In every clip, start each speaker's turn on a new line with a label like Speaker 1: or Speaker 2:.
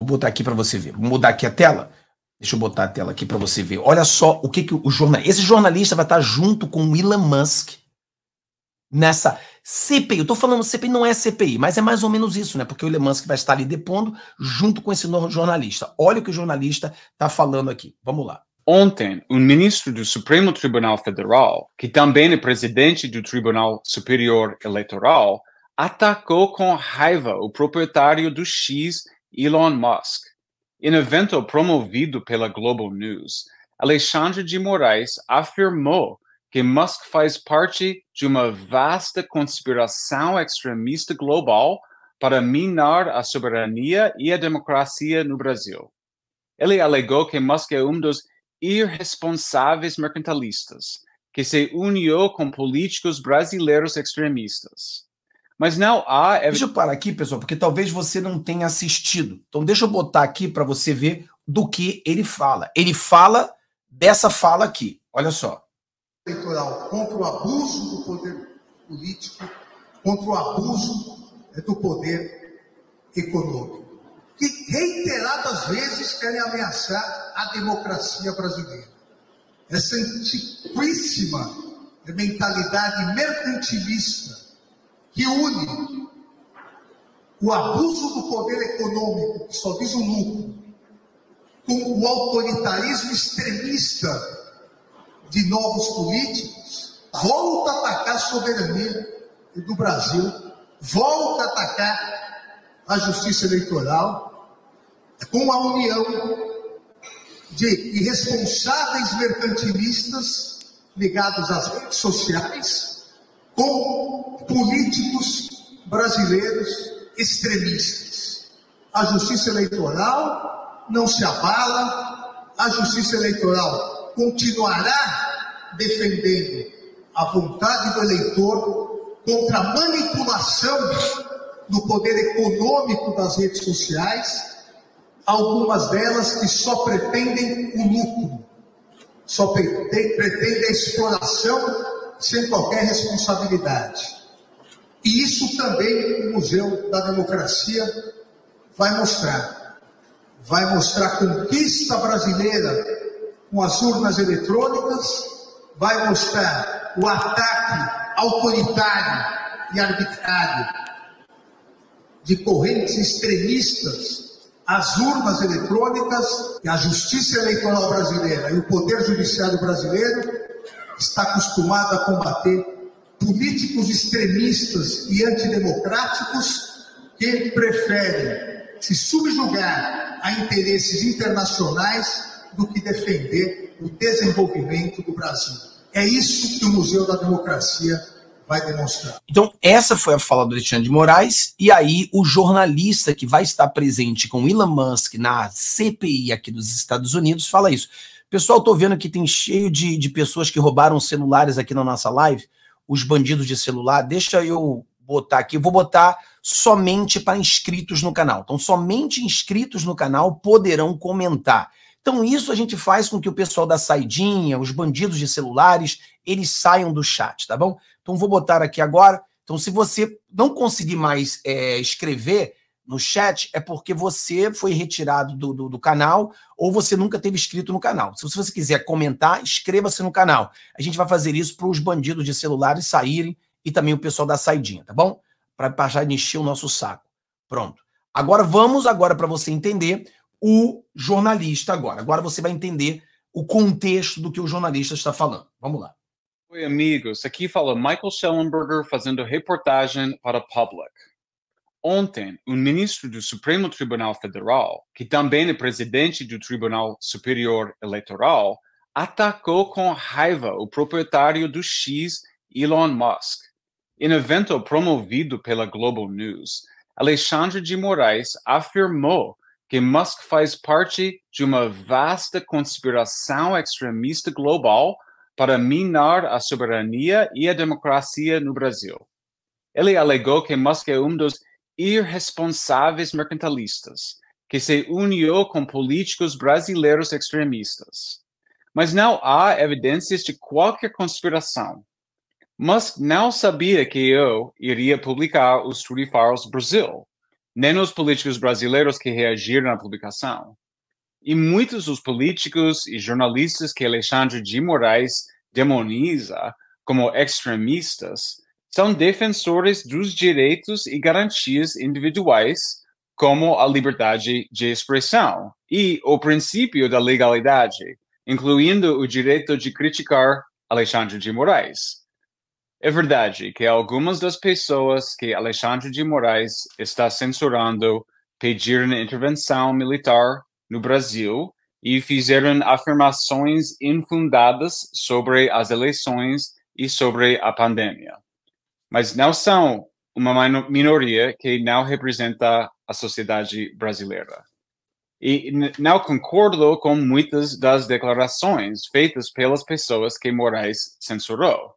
Speaker 1: Vou botar aqui para você ver. Vou mudar aqui a tela. Deixa eu botar a tela aqui para você ver. Olha só o que, que o jornal. Esse jornalista vai estar junto com o Elon Musk nessa CPI. Eu estou falando CPI, não é CPI, mas é mais ou menos isso, né? Porque o Elon Musk vai estar ali depondo junto com esse jornalista. Olha o que o jornalista está falando aqui. Vamos lá.
Speaker 2: Ontem, o ministro do Supremo Tribunal Federal, que também é presidente do Tribunal Superior Eleitoral, atacou com raiva o proprietário do X Elon Musk. Em evento promovido pela Global News, Alexandre de Moraes afirmou que Musk faz parte de uma vasta conspiração extremista global para minar a soberania e a democracia no Brasil. Ele alegou que Musk é um dos irresponsáveis mercantilistas que se uniu com políticos brasileiros extremistas. Mas não
Speaker 1: há. Deixa eu parar aqui, pessoal, porque talvez você não tenha assistido. Então, deixa eu botar aqui para você ver do que ele fala. Ele fala dessa fala aqui. Olha só.
Speaker 3: Eleitoral contra o abuso do poder político, contra o abuso é, do poder econômico, que reiteradas vezes querem ameaçar a democracia brasileira. Essa antiquíssima mentalidade mercantilista que une o abuso do poder econômico, que só visa o lucro, com o autoritarismo extremista de novos políticos, volta a atacar a soberania do Brasil, volta a atacar a justiça eleitoral, com a união de irresponsáveis mercantilistas ligados às redes sociais, com políticos brasileiros extremistas. A justiça eleitoral não se abala, a justiça eleitoral continuará defendendo a vontade do eleitor contra a manipulação do poder econômico das redes sociais, algumas delas que só pretendem o lucro, só pretendem a exploração sem qualquer responsabilidade. E isso também o Museu da Democracia vai mostrar. Vai mostrar a conquista brasileira com as urnas eletrônicas, vai mostrar o ataque autoritário e arbitrário de correntes extremistas às urnas eletrônicas, e a justiça eleitoral brasileira e o poder judiciário brasileiro está acostumado a combater políticos extremistas e antidemocráticos que preferem se subjugar a interesses internacionais do que defender o desenvolvimento do Brasil. É isso que o Museu da Democracia vai demonstrar.
Speaker 1: Então, essa foi a fala do Alexandre de Moraes, e aí o jornalista que vai estar presente com Elon Musk na CPI aqui dos Estados Unidos fala isso. Pessoal, tô vendo que tem cheio de, de pessoas que roubaram celulares aqui na nossa live os bandidos de celular, deixa eu botar aqui, vou botar somente para inscritos no canal. Então, somente inscritos no canal poderão comentar. Então, isso a gente faz com que o pessoal da saidinha, os bandidos de celulares, eles saiam do chat, tá bom? Então, vou botar aqui agora. Então, se você não conseguir mais é, escrever, no chat é porque você foi retirado do, do, do, canal ou você nunca teve inscrito no canal. Se você quiser comentar, inscreva-se no canal. A gente vai fazer isso para os bandidos de celulares saírem e também o pessoal da saidinha, tá bom? Para passar de encher o nosso saco. Pronto. Agora vamos agora para você entender o jornalista agora. Agora você vai entender o contexto do que o jornalista está falando. Vamos lá.
Speaker 2: Oi, amigos. Aqui fala Michael Schellenberger fazendo reportagem para o Public ontem um ministro do Supremo Tribunal Federal, que também é presidente do Tribunal Superior Eleitoral, atacou com raiva o proprietário do X, Elon Musk. Em evento promovido pela Global News, Alexandre de Moraes afirmou que Musk faz parte de uma vasta conspiração extremista global para minar a soberania e a democracia no Brasil. Ele alegou que Musk é um dos irresponsáveis mercantilistas, que se uniu com políticos brasileiros extremistas. Mas não há evidências de qualquer conspiração. Musk não sabia que eu iria publicar os Files Brasil, nem os políticos brasileiros que reagiram à publicação. E muitos dos políticos e jornalistas que Alexandre de Moraes demoniza como extremistas são defensores dos direitos e garantias individuais, como a liberdade de expressão e o princípio da legalidade, incluindo o direito de criticar Alexandre de Moraes. É verdade que algumas das pessoas que Alexandre de Moraes está censurando pediram intervenção militar no Brasil e fizeram afirmações infundadas sobre as eleições e sobre a pandemia mas não são uma minoria que não representa a sociedade brasileira. E não concordo com muitas das declarações feitas pelas pessoas que Moraes censurou.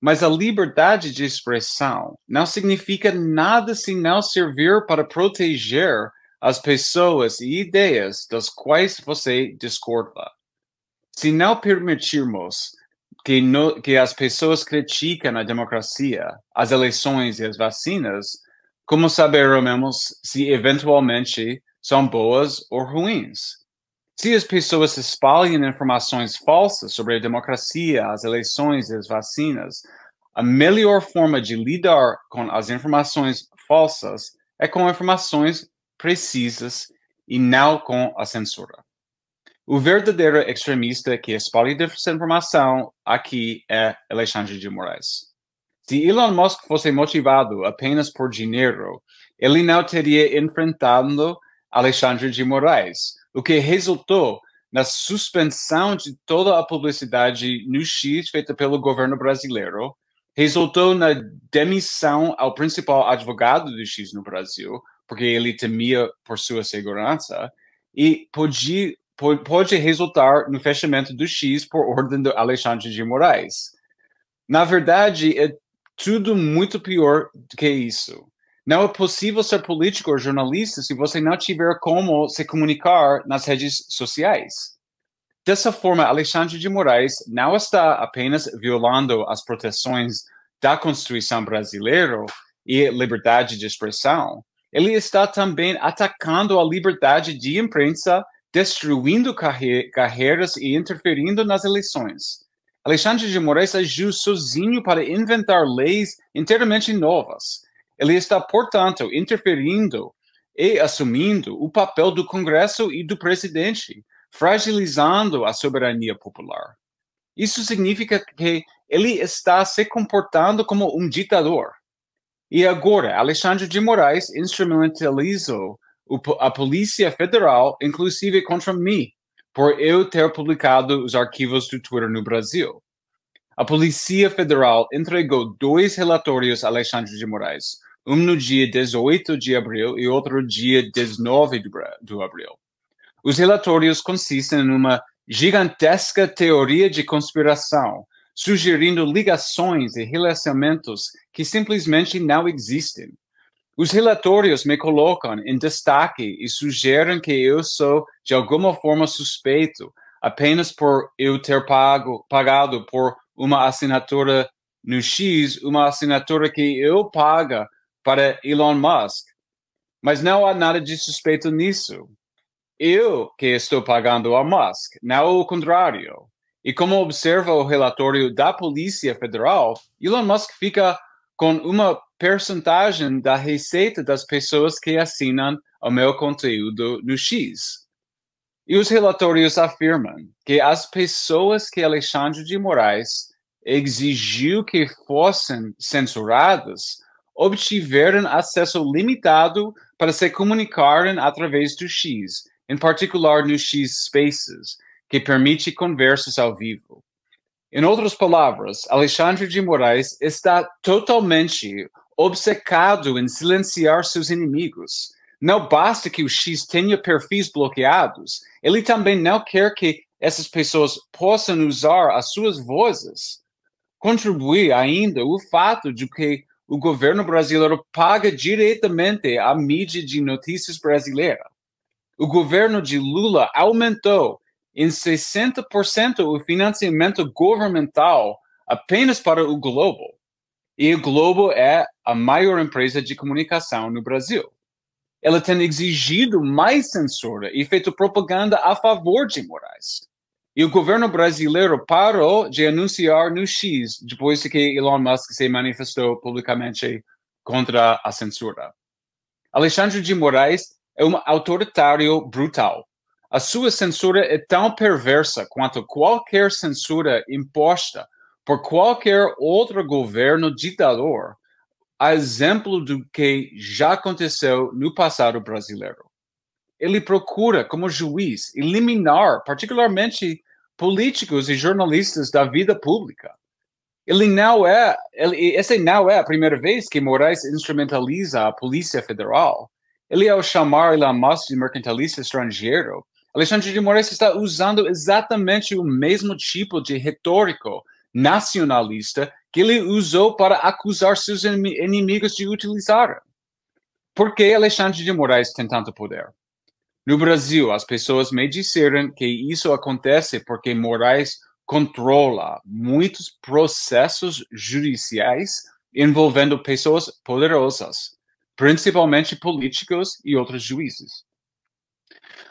Speaker 2: Mas a liberdade de expressão não significa nada se não servir para proteger as pessoas e ideias das quais você discorda. Se não permitirmos que, no, que as pessoas criticam a democracia, as eleições e as vacinas, como saberemos se eventualmente são boas ou ruins? Se as pessoas espalham informações falsas sobre a democracia, as eleições e as vacinas, a melhor forma de lidar com as informações falsas é com informações precisas e não com a censura. O verdadeiro extremista que espalha desinformação aqui é Alexandre de Moraes. Se Elon Musk fosse motivado apenas por dinheiro, ele não teria enfrentado Alexandre de Moraes, o que resultou na suspensão de toda a publicidade no X feita pelo governo brasileiro, resultou na demissão ao principal advogado do X no Brasil, porque ele temia por sua segurança, e podia pode resultar no fechamento do X por ordem do Alexandre de Moraes. Na verdade, é tudo muito pior do que isso. Não é possível ser político ou jornalista se você não tiver como se comunicar nas redes sociais. Dessa forma, Alexandre de Moraes não está apenas violando as proteções da Constituição brasileira e liberdade de expressão, ele está também atacando a liberdade de imprensa destruindo carre carreiras e interferindo nas eleições. Alexandre de Moraes agiu sozinho para inventar leis inteiramente novas. Ele está, portanto, interferindo e assumindo o papel do Congresso e do presidente, fragilizando a soberania popular. Isso significa que ele está se comportando como um ditador. E agora, Alexandre de Moraes instrumentalizou a Polícia Federal, inclusive é contra mim, por eu ter publicado os arquivos do Twitter no Brasil. A Polícia Federal entregou dois relatórios a Alexandre de Moraes, um no dia 18 de abril e outro dia 19 de, de abril. Os relatórios consistem numa gigantesca teoria de conspiração, sugerindo ligações e relacionamentos que simplesmente não existem os relatórios me colocam em destaque e sugerem que eu sou de alguma forma suspeito apenas por eu ter pago, pagado por uma assinatura no X, uma assinatura que eu paga para Elon Musk. Mas não há nada de suspeito nisso. Eu que estou pagando a Musk, não o contrário. E como observa o relatório da Polícia Federal, Elon Musk fica com uma percentagem da receita das pessoas que assinam o meu conteúdo no X. E os relatórios afirmam que as pessoas que Alexandre de Moraes exigiu que fossem censuradas obtiveram acesso limitado para se comunicarem através do X, em particular no X Spaces, que permite conversas ao vivo. Em outras palavras, Alexandre de Moraes está totalmente obcecado em silenciar seus inimigos. Não basta que o X tenha perfis bloqueados, ele também não quer que essas pessoas possam usar as suas vozes. Contribui ainda o fato de que o governo brasileiro paga diretamente a mídia de notícias brasileira. O governo de Lula aumentou em 60% o financiamento governamental apenas para o Globo. E o Globo é a maior empresa de comunicação no Brasil. Ela tem exigido mais censura e feito propaganda a favor de Moraes. E o governo brasileiro parou de anunciar no X depois que Elon Musk se manifestou publicamente contra a censura. Alexandre de Moraes é um autoritário brutal a sua censura é tão perversa quanto qualquer censura imposta por qualquer outro governo ditador, a exemplo do que já aconteceu no passado brasileiro. Ele procura, como juiz, eliminar particularmente políticos e jornalistas da vida pública. Ele não é, ele, essa não é a primeira vez que Moraes instrumentaliza a Polícia Federal. Ele, ao é chamar a massa de mercantilista estrangeiro, Alexandre de Moraes está usando exatamente o mesmo tipo de retórico nacionalista que ele usou para acusar seus inimigos de utilizar. Por que Alexandre de Moraes tem tanto poder? No Brasil, as pessoas me disseram que isso acontece porque Moraes controla muitos processos judiciais envolvendo pessoas poderosas, principalmente políticos e outros juízes.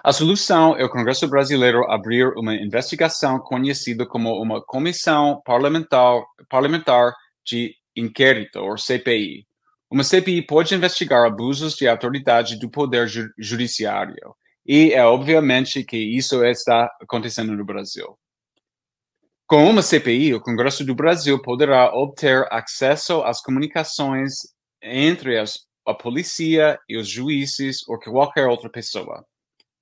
Speaker 2: A solução é o Congresso brasileiro abrir uma investigação conhecida como uma Comissão Parlamentar, parlamentar de Inquérito, ou CPI. Uma CPI pode investigar abusos de autoridade do Poder ju Judiciário. E é obviamente que isso está acontecendo no Brasil. Com uma CPI, o Congresso do Brasil poderá obter acesso às comunicações entre as, a polícia e os juízes ou qualquer outra pessoa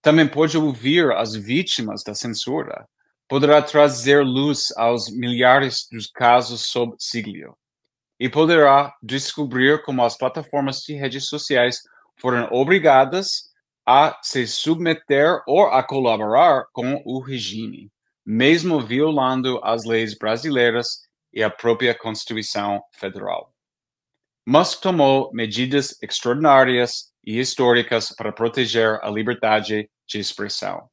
Speaker 2: também pode ouvir as vítimas da censura, poderá trazer luz aos milhares dos casos sob sigilo e poderá descobrir como as plataformas de redes sociais foram obrigadas a se submeter ou a colaborar com o regime, mesmo violando as leis brasileiras e a própria Constituição Federal. Musk tomou medidas extraordinárias e históricas para proteger a liberdade de expressão.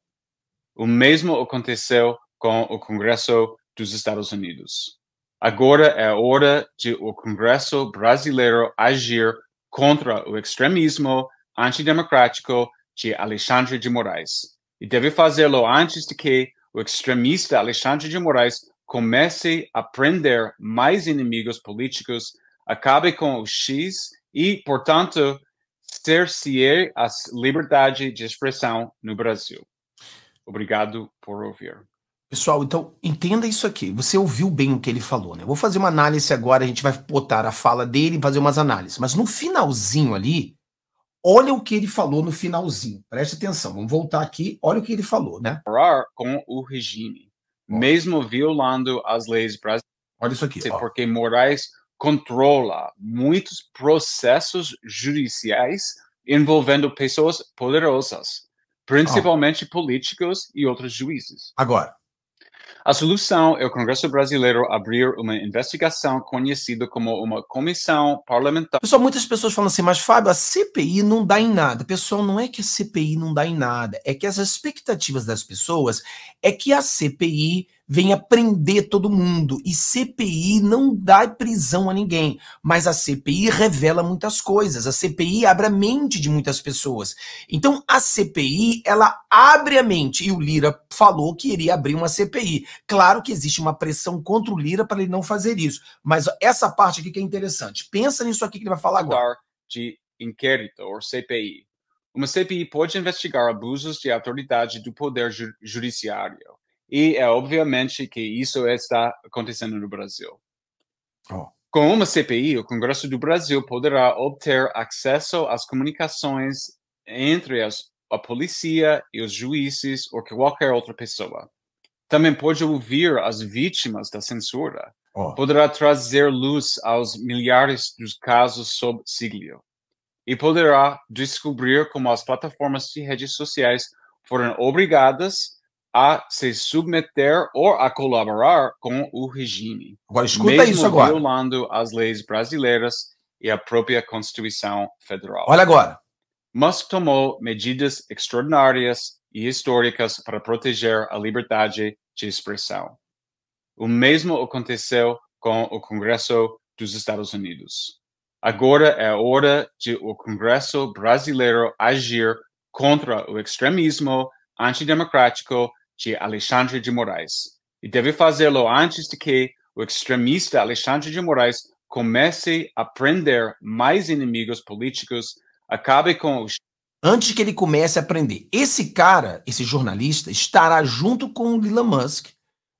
Speaker 2: O mesmo aconteceu com o Congresso dos Estados Unidos. Agora é hora de o Congresso brasileiro agir contra o extremismo antidemocrático de Alexandre de Moraes e deve fazê-lo antes de que o extremista Alexandre de Moraes comece a prender mais inimigos políticos acabe com o X e, portanto, cercear a liberdade de expressão no Brasil. Obrigado por ouvir.
Speaker 1: Pessoal, então entenda isso aqui. Você ouviu bem o que ele falou, né? Eu vou fazer uma análise agora, a gente vai botar a fala dele e fazer umas análises. Mas no finalzinho ali, olha o que ele falou no finalzinho. Preste atenção, vamos voltar
Speaker 2: aqui, olha o que ele falou, né? Com o regime, mesmo violando as leis brasileiras. Olha isso aqui. Porque ó. Moraes controla muitos processos judiciais envolvendo pessoas poderosas, principalmente oh. políticos e outros juízes. Agora, a solução é o Congresso brasileiro abrir uma investigação conhecida como uma comissão parlamentar. Pessoal, muitas pessoas falam assim, mas Fábio, a CPI não dá em nada. Pessoal, não é que a CPI não dá em nada,
Speaker 1: é que as expectativas das pessoas é que a CPI vem prender todo mundo. E CPI não dá prisão a ninguém, mas a CPI revela muitas coisas. A CPI abre a mente de muitas pessoas. Então a CPI, ela abre a mente. E o Lira falou que iria abrir uma CPI. Claro que existe uma pressão contra o Lira para ele não fazer isso, mas essa parte aqui que é interessante. Pensa nisso aqui que ele vai falar
Speaker 2: agora. De inquérito, ou CPI. Uma CPI pode investigar abusos de autoridade do Poder Judiciário e é obviamente que isso está acontecendo no Brasil. Oh. Com uma CPI, o Congresso do Brasil poderá obter acesso às comunicações entre as, a polícia e os juízes ou qualquer outra pessoa. Também pode ouvir as vítimas da censura. Oh. Poderá trazer luz aos milhares dos casos sob sigilo. E poderá descobrir como as plataformas de redes sociais foram obrigadas a se submeter ou a colaborar com o regime. Agora, escuta mesmo isso agora. violando as leis brasileiras e a própria Constituição Federal. Olha agora. Musk tomou medidas extraordinárias e históricas para proteger a liberdade de expressão. O mesmo aconteceu com o Congresso dos Estados Unidos. Agora é hora de o Congresso brasileiro agir contra o extremismo antidemocrático de Alexandre de Moraes e deve fazê-lo antes de que o extremista Alexandre de Moraes comece a prender mais inimigos políticos, acabe com os antes que ele comece a aprender. Esse
Speaker 1: cara, esse jornalista, estará junto com o Elon Musk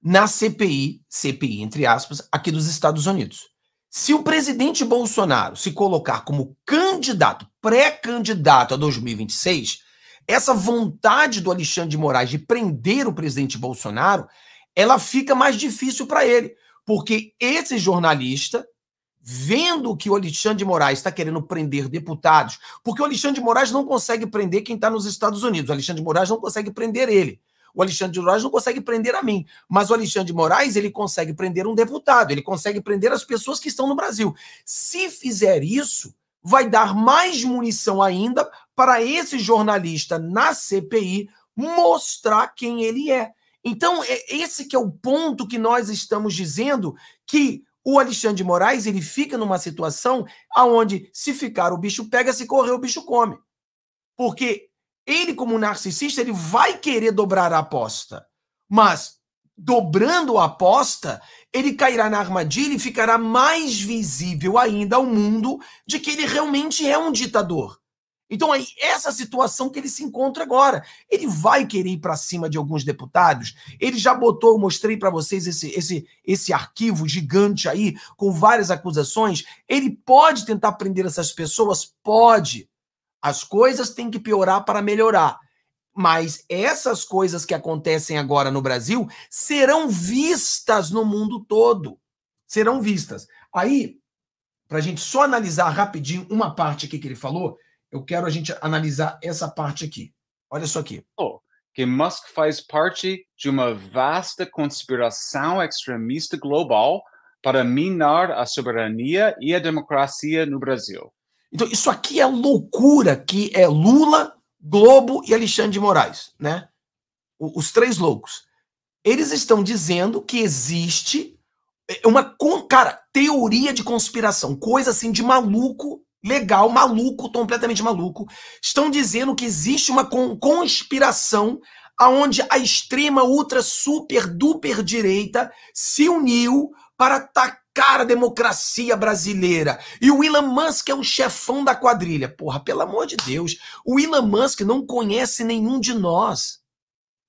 Speaker 1: na CPI, CPI entre aspas, aqui dos Estados Unidos. Se o presidente Bolsonaro se colocar como candidato, pré-candidato a 2026, essa vontade do Alexandre de Moraes de prender o presidente Bolsonaro, ela fica mais difícil para ele, porque esse jornalista, vendo que o Alexandre de Moraes está querendo prender deputados, porque o Alexandre de Moraes não consegue prender quem está nos Estados Unidos, o Alexandre de Moraes não consegue prender ele. O Alexandre de Moraes não consegue prender a mim, mas o Alexandre de Moraes ele consegue prender um deputado, ele consegue prender as pessoas que estão no Brasil. Se fizer isso, vai dar mais munição ainda para esse jornalista na CPI mostrar quem ele é. Então, é, esse que é o ponto que nós estamos dizendo que o Alexandre de Moraes ele fica numa situação aonde se ficar o bicho pega, se correr o bicho come. Porque ele como narcisista, ele vai querer dobrar a aposta. Mas dobrando a aposta, ele cairá na armadilha e ficará mais visível ainda ao mundo de que ele realmente é um ditador. Então, aí, essa situação que ele se encontra agora. Ele vai querer ir para cima de alguns deputados. Ele já botou, eu mostrei para vocês esse, esse, esse arquivo gigante aí, com várias acusações. Ele pode tentar prender essas pessoas? Pode. As coisas têm que piorar para melhorar. Mas essas coisas que acontecem agora no Brasil serão vistas no mundo todo. Serão vistas. Aí, para a gente só analisar rapidinho uma parte aqui que ele falou eu quero a gente analisar essa parte aqui. Olha só aqui.
Speaker 2: Oh, que Musk faz parte de uma vasta conspiração extremista global para minar a soberania e a democracia no Brasil. Então, isso aqui é loucura que é Lula, Globo e Alexandre de Moraes,
Speaker 1: né? os três loucos. Eles estão dizendo que existe é, uma, cara, teoria de conspiração, coisa assim de maluco legal, maluco, completamente maluco, estão dizendo que existe uma conspiração aonde a extrema ultra super duper direita se uniu para atacar a democracia brasileira. E o Elon Musk é o chefão da quadrilha. Porra, pelo amor de Deus, o Elon Musk não conhece nenhum de nós.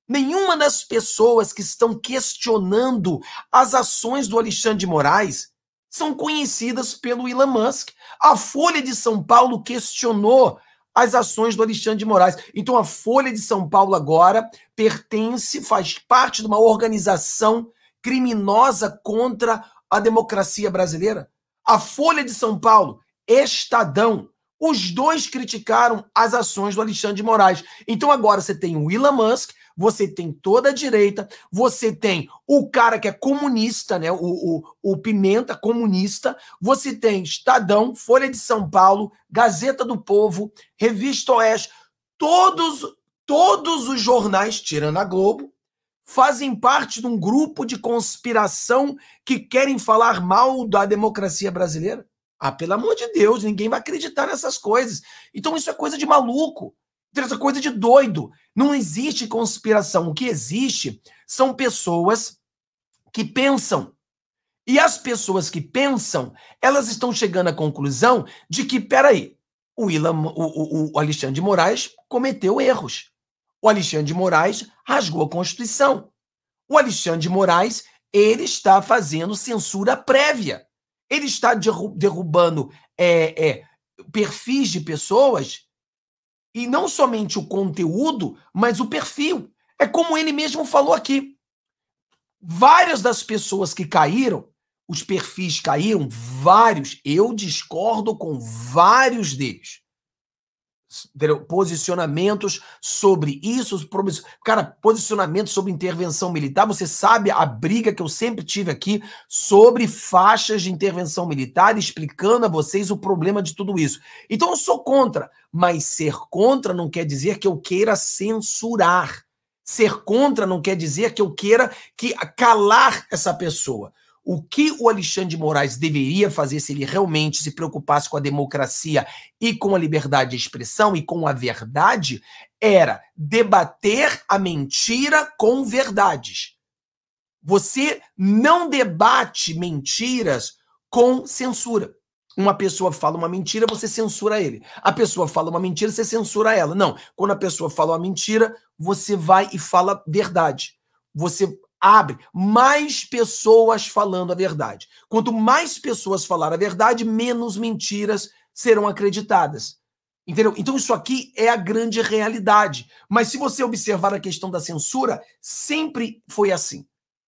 Speaker 1: Nenhuma das pessoas que estão questionando as ações do Alexandre de Moraes são conhecidas pelo Elon Musk. A Folha de São Paulo questionou as ações do Alexandre de Moraes. Então, a Folha de São Paulo agora pertence, faz parte de uma organização criminosa contra a democracia brasileira. A Folha de São Paulo, Estadão, os dois criticaram as ações do Alexandre de Moraes. Então, agora você tem o Elon Musk você tem toda a direita, você tem o cara que é comunista, né? O, o, o Pimenta comunista, você tem Estadão, Folha de São Paulo, Gazeta do Povo, Revista Oeste, todos, todos os jornais, tirando a Globo, fazem parte de um grupo de conspiração que querem falar mal da democracia brasileira? Ah, pelo amor de Deus, ninguém vai acreditar nessas coisas. Então isso é coisa de maluco essa coisa de doido. Não existe conspiração. O que existe são pessoas que pensam. E as pessoas que pensam, elas estão chegando à conclusão de que, peraí, o, Ilam, o, o, o Alexandre de Moraes cometeu erros. O Alexandre de Moraes rasgou a Constituição. O Alexandre de Moraes, ele está fazendo censura prévia. Ele está derrubando é, é, perfis de pessoas e não somente o conteúdo, mas o perfil. É como ele mesmo falou aqui. Várias das pessoas que caíram, os perfis caíram, vários, eu discordo com vários deles posicionamentos sobre isso, cara, posicionamento sobre intervenção militar. Você sabe a briga que eu sempre tive aqui sobre faixas de intervenção militar, explicando a vocês o problema de tudo isso. Então eu sou contra, mas ser contra não quer dizer que eu queira censurar. Ser contra não quer dizer que eu queira que ah, calar essa pessoa o que o Alexandre de Moraes deveria fazer se ele realmente se preocupasse com a democracia e com a liberdade de expressão e com a verdade era debater a mentira com verdades. Você não debate mentiras com censura. Uma pessoa fala uma mentira, você censura ele. A pessoa fala uma mentira, você censura ela. Não. Quando a pessoa fala uma mentira, você vai e fala verdade. Você abre mais pessoas falando a verdade. Quanto mais pessoas falar a verdade, menos mentiras serão acreditadas. Entendeu? Então isso aqui é a grande realidade. Mas se você observar a questão da censura, sempre foi assim,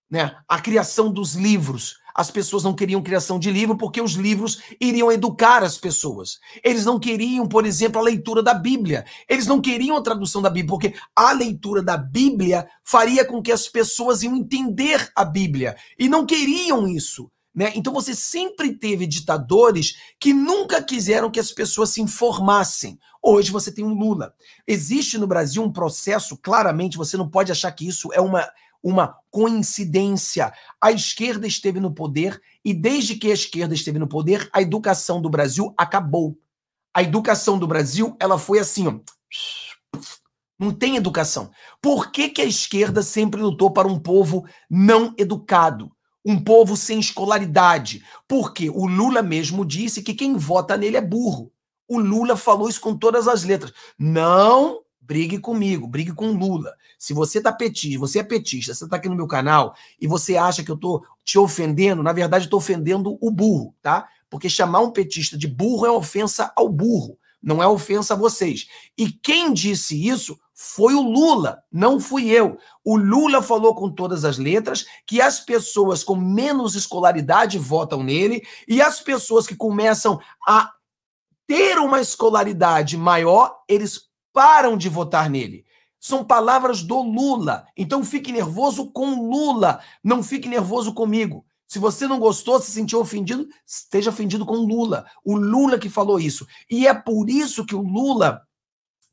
Speaker 1: né? A criação dos livros, as pessoas não queriam criação de livro porque os livros iriam educar as pessoas. Eles não queriam, por exemplo, a leitura da Bíblia. Eles não queriam a tradução da Bíblia, porque a leitura da Bíblia faria com que as pessoas iam entender a Bíblia. E não queriam isso. Né? Então você sempre teve ditadores que nunca quiseram que as pessoas se informassem. Hoje você tem um Lula. Existe no Brasil um processo, claramente, você não pode achar que isso é uma uma coincidência. A esquerda esteve no poder e, desde que a esquerda esteve no poder, a educação do Brasil acabou. A educação do Brasil, ela foi assim, ó. Não tem educação. Por que, que a esquerda sempre lutou para um povo não educado? Um povo sem escolaridade? Porque o Lula mesmo disse que quem vota nele é burro. O Lula falou isso com todas as letras. Não brigue comigo, brigue com Lula. Se você tá petista, você é petista, você tá aqui no meu canal e você acha que eu tô te ofendendo, na verdade eu tô ofendendo o burro, tá? Porque chamar um petista de burro é ofensa ao burro, não é ofensa a vocês. E quem disse isso foi o Lula, não fui eu. O Lula falou com todas as letras que as pessoas com menos escolaridade votam nele e as pessoas que começam a ter uma escolaridade maior, eles param de votar nele. São palavras do Lula. Então fique nervoso com Lula, não fique nervoso comigo. Se você não gostou, se sentiu ofendido, esteja ofendido com Lula. O Lula que falou isso. E é por isso que o Lula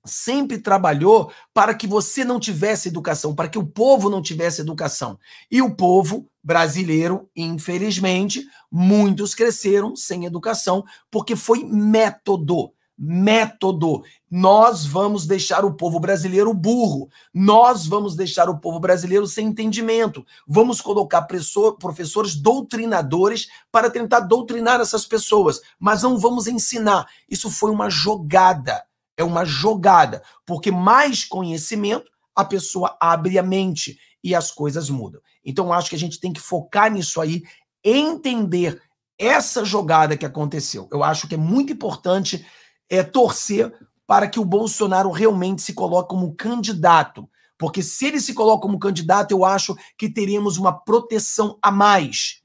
Speaker 1: sempre trabalhou para que você não tivesse educação, para que o povo não tivesse educação. E o povo brasileiro, infelizmente, muitos cresceram sem educação, porque foi método método. Nós vamos deixar o povo brasileiro burro. Nós vamos deixar o povo brasileiro sem entendimento. Vamos colocar professor, professores doutrinadores para tentar doutrinar essas pessoas, mas não vamos ensinar. Isso foi uma jogada. É uma jogada, porque mais conhecimento a pessoa abre a mente e as coisas mudam. Então acho que a gente tem que focar nisso aí, entender essa jogada que aconteceu. Eu acho que é muito importante é torcer para que o Bolsonaro realmente se coloque como candidato. Porque se ele se coloca como candidato, eu acho que teremos uma proteção a mais.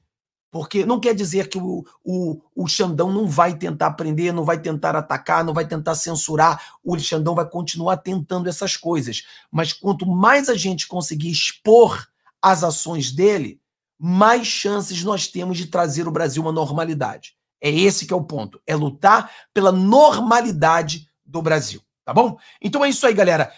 Speaker 1: Porque não quer dizer que o, o, o Xandão não vai tentar prender, não vai tentar atacar, não vai tentar censurar. O Xandão vai continuar tentando essas coisas. Mas quanto mais a gente conseguir expor as ações dele, mais chances nós temos de trazer o Brasil à normalidade. É esse que é o ponto. É lutar pela normalidade do Brasil. Tá bom? Então é isso aí, galera.